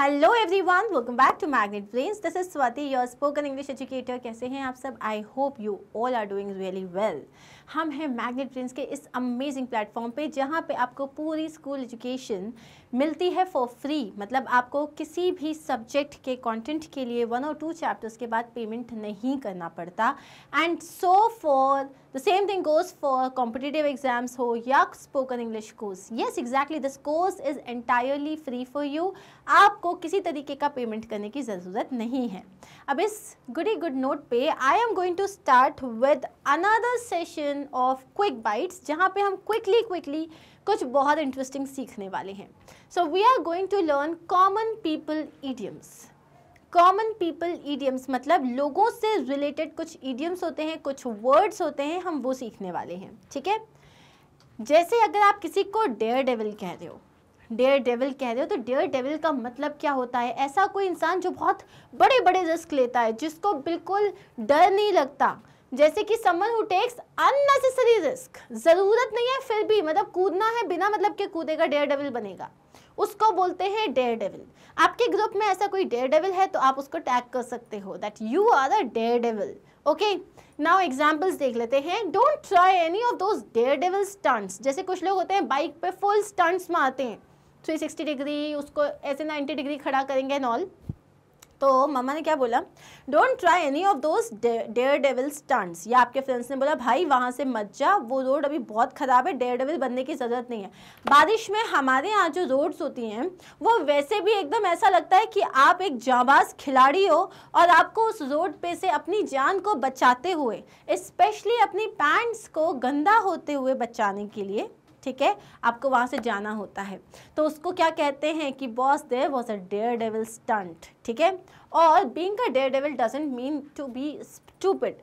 Hello everyone welcome back to Magnet Brains this is Swati your spoken English educator कैसे हैं आप सब I hope you all are doing really well हम हैं magnet Prince के इस अमेजिंग प्लेटफॉर्म पे जहाँ पे आपको पूरी स्कूल एजुकेशन मिलती है फॉर फ्री मतलब आपको किसी भी सब्जेक्ट के कंटेंट के लिए वन और टू चैप्टर्स के बाद पेमेंट नहीं करना पड़ता and so for the same thing goes for competitive exams हो या spoken English course yes exactly this course is entirely free for you आपको किसी तरीके का पेमेंट करने की ज़रूरत नहीं है अब इस गुडी गुड नोट पे I am going to start with another session of quick bytes जहाँ पे हम क्विकली क्विकली कुछ बहुत इंटरेस्टिंग सीखने वाले हैं so we are going to learn common people idioms common people idioms मतलब लोगों से रिलेटेड कुछ ईडियम्स होते हैं कुछ वर्ड्स होते हैं हम वो सीखने वाले हैं ठीक है जैसे अगर आप किसी को डेयर डेविल कह रहे हो डेयर डेविल कह रहे हो तो डेयर डेविल का मतलब क्या होता है ऐसा कोई इंसान जो बहुत बड़े बड़े रिस्क लेता है जिसको बिल्कुल डर नहीं लगता जैसे कि someone who takes unnecessary risk ज़रूरत नहीं है फिर भी मतलब कूदना है बिना मतलब के कूदेगा डेयर डेविल बनेगा उसको बोलते हैं डेयर डेविल आपके ग्रुप में ऐसा कोई डेयर डेविल है तो आप उसको टैग कर सकते हो that you are a daredevil okay now examples देख लेते हैं don't try any of those daredevil stunts जैसे कुछ लोग होते हैं बाइक पे फुल स्टंट्स मारते हैं 360 डिग्री उसको ऐसे 90 डिग्री खड़ा करेंगे एंड ऑल तो मम्मा ने क्या बोला don't try any of those daredevil stunts या आपके फ्रेंड्स ने बोला भाई वहाँ से मत जा वो रोड अभी बहुत ख़राब है डेयर डेविल बनने की ज़रूरत नहीं है बारिश में हमारे यहाँ जो रोड्स होती हैं वो वैसे भी एकदम ऐसा लगता है कि आप एक जाबाज खिलाड़ी हो और आपको उस रोड पे से अपनी जान को बचाते हुए स्पेशली अपनी पैंट्स को गंदा होते हुए बचाने के लिए ठीक है आपको वहाँ से जाना होता है तो उसको क्या कहते हैं कि boss there was a daredevil stunt ठीक है और being a daredevil doesn't mean to be stupid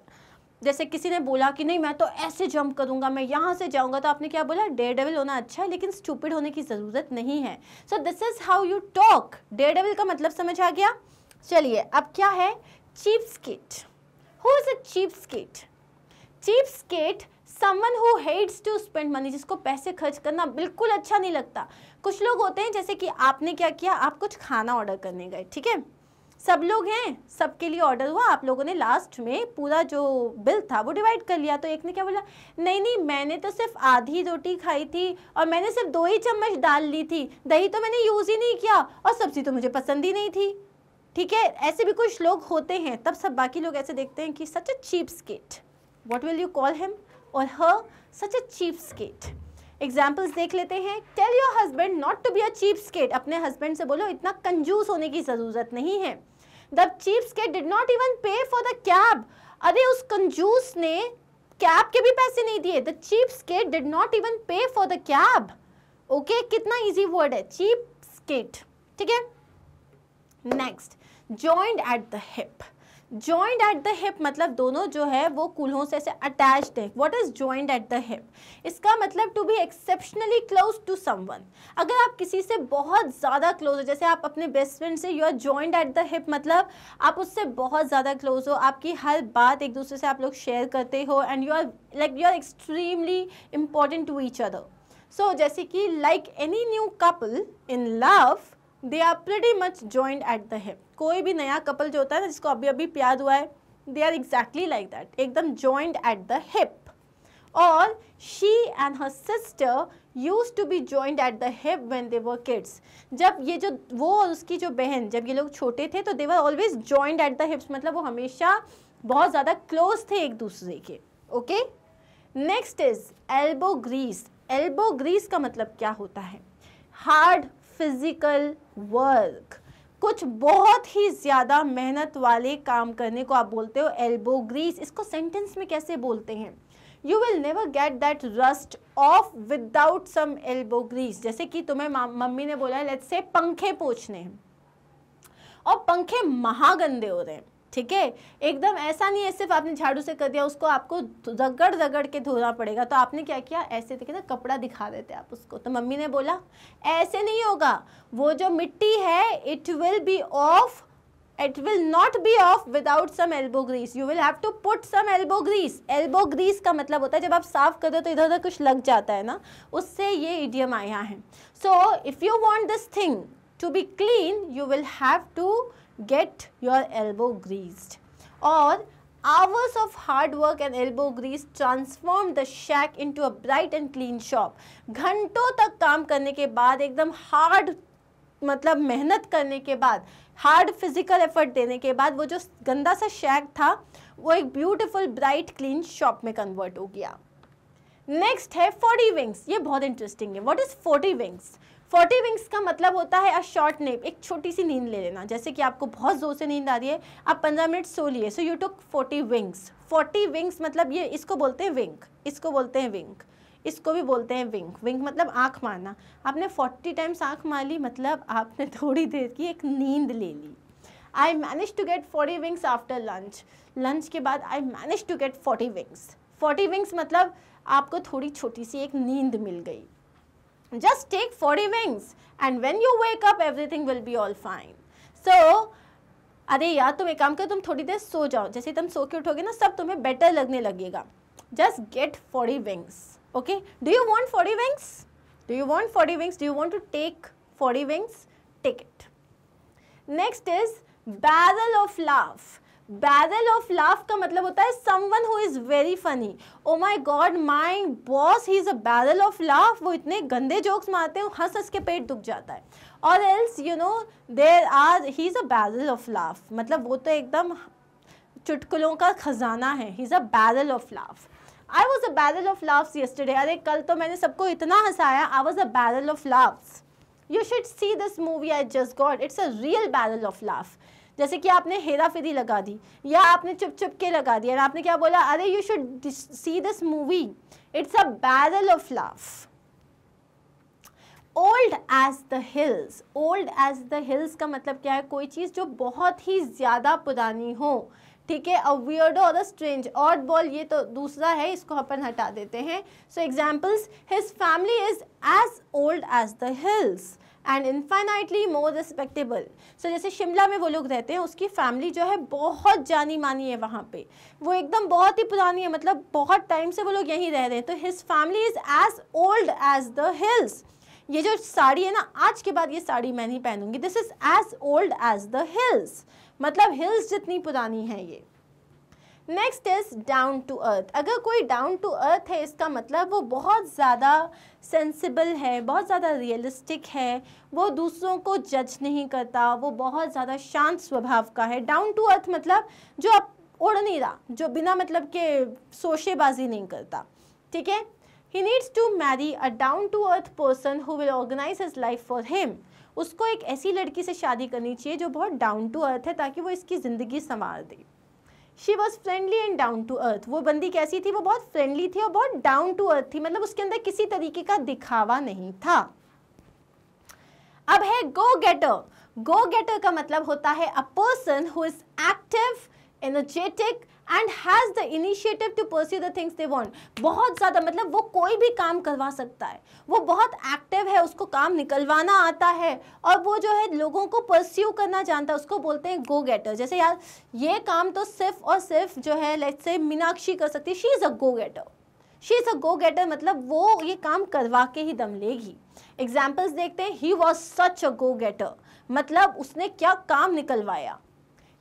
जैसे किसी ने बोला कि नहीं मैं तो ऐसे जंप करूंगा मैं यहाँ से जाऊंगा तो आपने क्या बोला डेयर डेविल होना अच्छा है लेकिन स्टूपिड होने की ज़रूरत नहीं है so this is how you talk daredevil का मतलब समझ आ गया चलिए अब क्या है cheapskate who is a cheapskate cheapskate someone who hates to spend money जिसको पैसे खर्च करना बिल्कुल अच्छा नहीं लगता कुछ लोग होते हैं जैसे कि आपने क्या किया आप कुछ खाना ऑर्डर करने गए ठीक है सब लोग हैं सबके लिए ऑर्डर हुआ आप लोगों ने लास्ट में पूरा जो बिल था वो डिवाइड कर लिया तो एक ने क्या बोला नहीं नहीं मैंने तो सिर्फ आधी रोटी खाई थी और मैंने सिर्फ दो ही चम्मच डाल ली थी दही तो मैंने यूज़ ही नहीं किया और सब्ज़ी तो मुझे पसंद ही नहीं थी ठीक है ऐसे भी कुछ लोग होते हैं तब सब बाकी लोग ऐसे देखते हैं कि such a cheapskate what will you call him और her such a cheapskate examples देख लेते हैं tell your husband not to be a cheapskate अपने हस्बैंड से बोलो इतना कंजूस होने की ज़रूरत नहीं है the cheapskate did not even pay for the cab अरे उस कंजूस ने कैब के भी पैसे नहीं दिए the cheapskate did not even pay for the cab okay कितना इजी वर्ड है चीप स्केट ठीक है next joint at the hip joint at the hip मतलब दोनों जो है वो कूल्हों से ऐसे अटैच्ड है what is joint at the hip इसका मतलब to be exceptionally close to someone अगर आप किसी से बहुत ज़्यादा क्लोज हो जैसे आप अपने बेस्ट फ्रेंड से you are joint at the hip मतलब आप उससे बहुत ज़्यादा क्लोज हो आपकी हर बात एक दूसरे से आप लोग शेयर करते हो and you are like you are extremely important to each other so जैसे कि like any new couple in love they are pretty much joint at the hip कोई भी नया कपल जो होता है ना जिसको अभी अभी प्यार हुआ है they are exactly like that एकदम ज्वाइंट एट द हिप और she and her sister used to be joint at the hip when they were kids जब ये जो वो और उसकी जो बहन जब ये लोग छोटे थे तो they were always joint at the hips मतलब वो हमेशा बहुत ज़्यादा क्लोज थे एक दूसरे के okay next is elbow grease elbow grease का मतलब क्या होता है हार्ड फिज़िकल वर्क कुछ बहुत ही ज़्यादा मेहनत वाले काम करने को आप बोलते हो एल्बो ग्रीस इसको सेंटेंस में कैसे बोलते हैं you will never get that rust off without some elbow grease जैसे कि तुम्हें मम्मी ने बोला है लेट्स से पंखे पोछने हैं और पंखे महागंदे हो रहे हैं ठीक है एकदम ऐसा नहीं है सिर्फ आपने झाड़ू से कर दिया उसको आपको रगड़ रगड़ के धोना पड़ेगा तो आपने क्या किया ऐसे देखे तो ना कपड़ा दिखा देते आप उसको तो मम्मी ने बोला ऐसे नहीं होगा वो जो मिट्टी है it will be off it will not be off without some elbow grease you will have to put some elbow grease elbow grease का मतलब होता है जब आप साफ कर दो तो इधर उधर कुछ लग जाता है ना उससे ये इडियम आया है so if you want this thing to be clean you will have to your elbow elbow और hours of hard work and elbow elbow transform the shack into a bright and clean shop घंटों तक काम करने के बाद एकदम hard मतलब मेहनत करने के बाद हार्ड फिजिकल एफर्ट देने के बाद वो जो गंदा सा शैक था वो एक ब्यूटिफुल ब्राइट क्लीन शॉप में कन्वर्ट हो गया नेक्स्ट है फोर्टी विंग्स ये बहुत इंटरेस्टिंग है what is forty winks forty winks का मतलब होता है अ शॉर्ट नेप एक छोटी सी नींद ले लेना जैसे कि आपको बहुत जोर से नींद आ रही है आप पंद्रह मिनट सो लिए so you took forty winks forty winks मतलब ये इसको बोलते हैं विंग इसको बोलते हैं विंग इसको भी बोलते हैं विंक विंक मतलब आँख मारना आपने फोर्टी टाइम्स आँख मार ली मतलब आपने थोड़ी देर की एक नींद ले ली I manage to get forty winks after lunch lunch के बाद I manage to get forty winks forty winks मतलब आपको थोड़ी छोटी सी एक नींद मिल गई Just take 40 wings and when you wake up everything will be all fine. So अरे यार तुम एक काम करो तुम थोड़ी देर सो जाओ जैसे तुम सो के उठोगे ना सब तुम्हें बेटर लगने लगेगा just get forty winks okay do you want forty winks do you want forty winks do you want to take forty winks take it next is barrel of laugh barrel of laugh का मतलब होता है someone who is very funny oh my God my boss he is a barrel of laugh वो इतने गंदे jokes मारते हैं हंस हंस के पेट दुख जाता है और else you know there are he is a barrel of laugh मतलब वो तो एकदम चुटकुलों का खजाना है he is a barrel of laugh I was a barrel of laughs yesterday अरे कल तो मैंने सबको इतना हंसाया I was a barrel of laughs you should see this movie I just God it's a real barrel of laugh जैसे कि आपने हेरा फेरी लगा दी या आपने चुप चुप के लगा दी और आपने क्या बोला अरे you should see this movie it's a barrel of laugh old as the hills old as the hills का मतलब क्या है कोई चीज़ जो बहुत ही ज़्यादा पुरानी हो ठीक है अ वियर्डो और अ स्ट्रेंज ऑड बॉल ये तो दूसरा है इसको अपन हटा देते हैं so examples his family is as old as the hills and infinitely more respectable so जैसे शिमला में वो लोग रहते हैं उसकी फैमिली जो है बहुत जानी मानी है वहाँ पे वो एकदम बहुत ही पुरानी है मतलब बहुत टाइम से वो लोग यहीं रह रहे हैं तो his family is as old as the hills ये जो साड़ी है ना आज के बाद ये साड़ी मैं नहीं पहनूंगी this is as old as the hills मतलब हिल्स जितनी पुरानी है ये next is down to earth अगर कोई डाउन टू अर्थ है इसका मतलब वो बहुत ज़्यादा सेंसिबल है बहुत ज़्यादा रियलिस्टिक है वो दूसरों को जज नहीं करता वो बहुत ज़्यादा शांत स्वभाव का है डाउन टू अर्थ मतलब जो अब उड़ नहीं रहा जो बिना मतलब के सोशेबाजी नहीं करता ठीक है he needs to marry a down to earth person who will organise his life for him उसको एक ऐसी लड़की से शादी करनी चाहिए जो बहुत डाउन टू अर्थ है ताकि वो इसकी ज़िंदगी संवार दे she was friendly and down to earth वो बंदी कैसी थी वो बहुत फ्रेंडली थी और बहुत डाउन टू अर्थ थी मतलब उसके अंदर किसी तरीके का दिखावा नहीं था अब है गो गेटर गो गेटर का मतलब होता है a person who is active energetic and has the initiative to pursue the things they want बहुत ज़्यादा मतलब वो कोई भी काम करवा सकता है वो बहुत एक्टिव है उसको काम निकलवाना आता है और वो जो है लोगों को परस्यू करना जानता है उसको बोलते हैं गो गेटर जैसे यार ये काम तो सिर्फ और सिर्फ जो है लेट से मीनाक्षी कर सकती है she is a go getter she is a go getter मतलब वो ये काम करवा के ही दम लेगी एग्जाम्पल्स देखते हैं he was such a go getter मतलब उसने क्या काम निकलवाया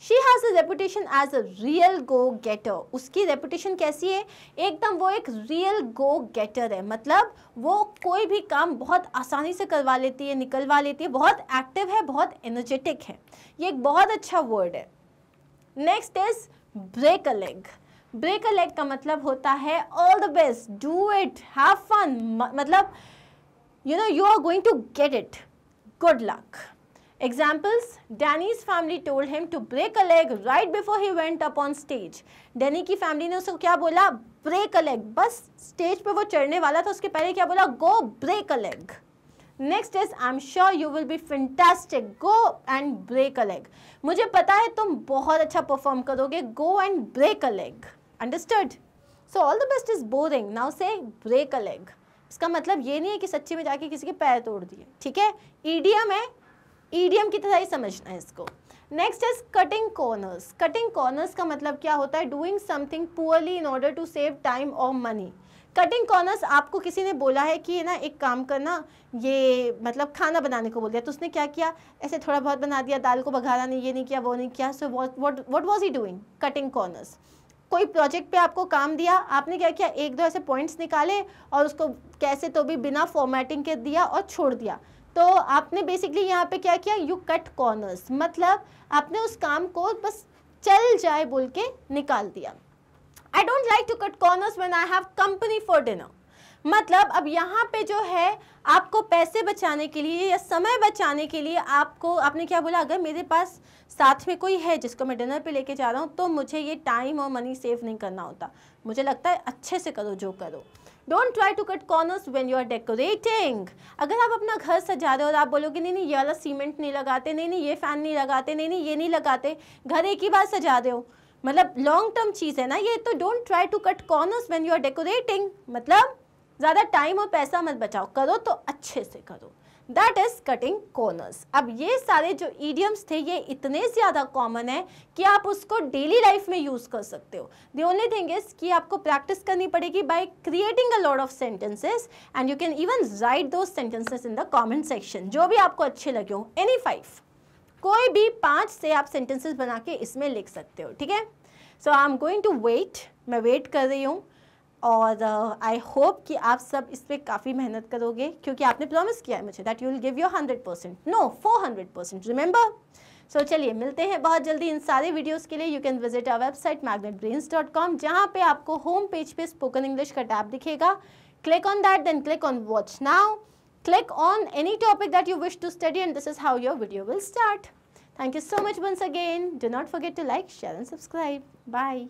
she has a reputation as a real go getter उसकी रेपुटेशन कैसी है एकदम वो एक रियल गो गेटर है मतलब वो कोई भी काम बहुत आसानी से करवा लेती है निकलवा लेती है बहुत एक्टिव है बहुत एनर्जेटिक है ये एक बहुत अच्छा वर्ड है next is break a leg break a leg का मतलब होता है all the best do it have fun मतलब you know you are going to get it good luck examples Danny's family told him to break a leg right before he went up on stage Danny की फैमिली ने उसको क्या बोला break a leg बस stage पे वो चढ़ने वाला था उसके पहले क्या बोला go break a leg next is I am sure you will be fantastic go and break a leg मुझे पता है तुम बहुत अच्छा परफॉर्म करोगे go and break a leg understood so all the best is boring now say break a leg इसका मतलब ये नहीं है कि सच्ची में जाके किसी के पैर तोड़ दिए ठीक है ईडीएम है ईडीएम e की तरह ही समझना है इसको next is cutting corners cutting corners का मतलब क्या होता है doing something poorly in order to save time और मनी कटिंग कॉर्नर्स आपको किसी ने बोला है कि ना एक काम करना ये मतलब खाना बनाने को बोल दिया तो उसने क्या किया ऐसे थोड़ा बहुत बना दिया दाल को बघारा नहीं ये नहीं किया वो नहीं किया so what what was he doing cutting corners कोई प्रोजेक्ट पे आपको काम दिया आपने क्या किया एक दो ऐसे पॉइंट्स निकाले और उसको कैसे तो भी बिना फॉर्मेटिंग के दिया और छोड़ दिया तो आपने बेसिकली यहाँ पे क्या किया यू कट कॉर्नर्स मतलब आपने उस काम को बस चल जाए बोल के निकाल दिया I don't like to cut corners when I have company for dinner मतलब अब यहाँ पे जो है आपको पैसे बचाने के लिए या समय बचाने के लिए आपको आपने क्या बोला अगर मेरे पास साथ में कोई है जिसको मैं डिनर पे लेके जा रहा हूँ तो मुझे ये टाइम और मनी सेव नहीं करना होता मुझे लगता है अच्छे से करो जो करो don't try to cut corners when you are decorating अगर आप अपना घर सजा रहे हो और आप बोलोगे नहीं नहीं ये वाला सीमेंट नहीं लगाते नहीं नहीं ये फैन नहीं लगाते नहीं नहीं ये नहीं लगाते घर एक ही बार सजा रहे हो मतलब लॉन्ग टर्म चीज़ है ना ये तो don't try to cut corners when you are decorating मतलब ज़्यादा टाइम और पैसा मत बचाओ करो तो अच्छे से करो दैट इज कटिंग कॉर्नर्स अब ये सारे जो ईडियम्स थे ये इतने ज़्यादा कॉमन है कि आप उसको डेली लाइफ में यूज़ कर सकते हो दी ओनली थिंग इज कि आपको प्रैक्टिस करनी पड़ेगी by creating a lot of sentences and you can even write two sentences in the comment section जो भी आपको अच्छे लगे हो एनी फाइव कोई भी पांच से आप सेंटेंसेस बना के इसमें लिख सकते हो ठीक है so I am going to wait मैं वेट कर रही हूँ और आई uh, होप कि आप सब इस पर काफ़ी मेहनत करोगे क्योंकि आपने प्रॉमिस किया है मुझे that you will give your hundred percent no four hundred percent remember so चलिए मिलते हैं बहुत जल्दी इन सारे वीडियोस के लिए you can visit our website Magnet Brains dot com जहाँ पे आपको होम पेज पे स्पोकन इंग्लिश का टैब दिखेगा click on that then click on watch now click on any topic that you wish to study and this is how your video will start thank you so much once again do not forget to like share and subscribe bye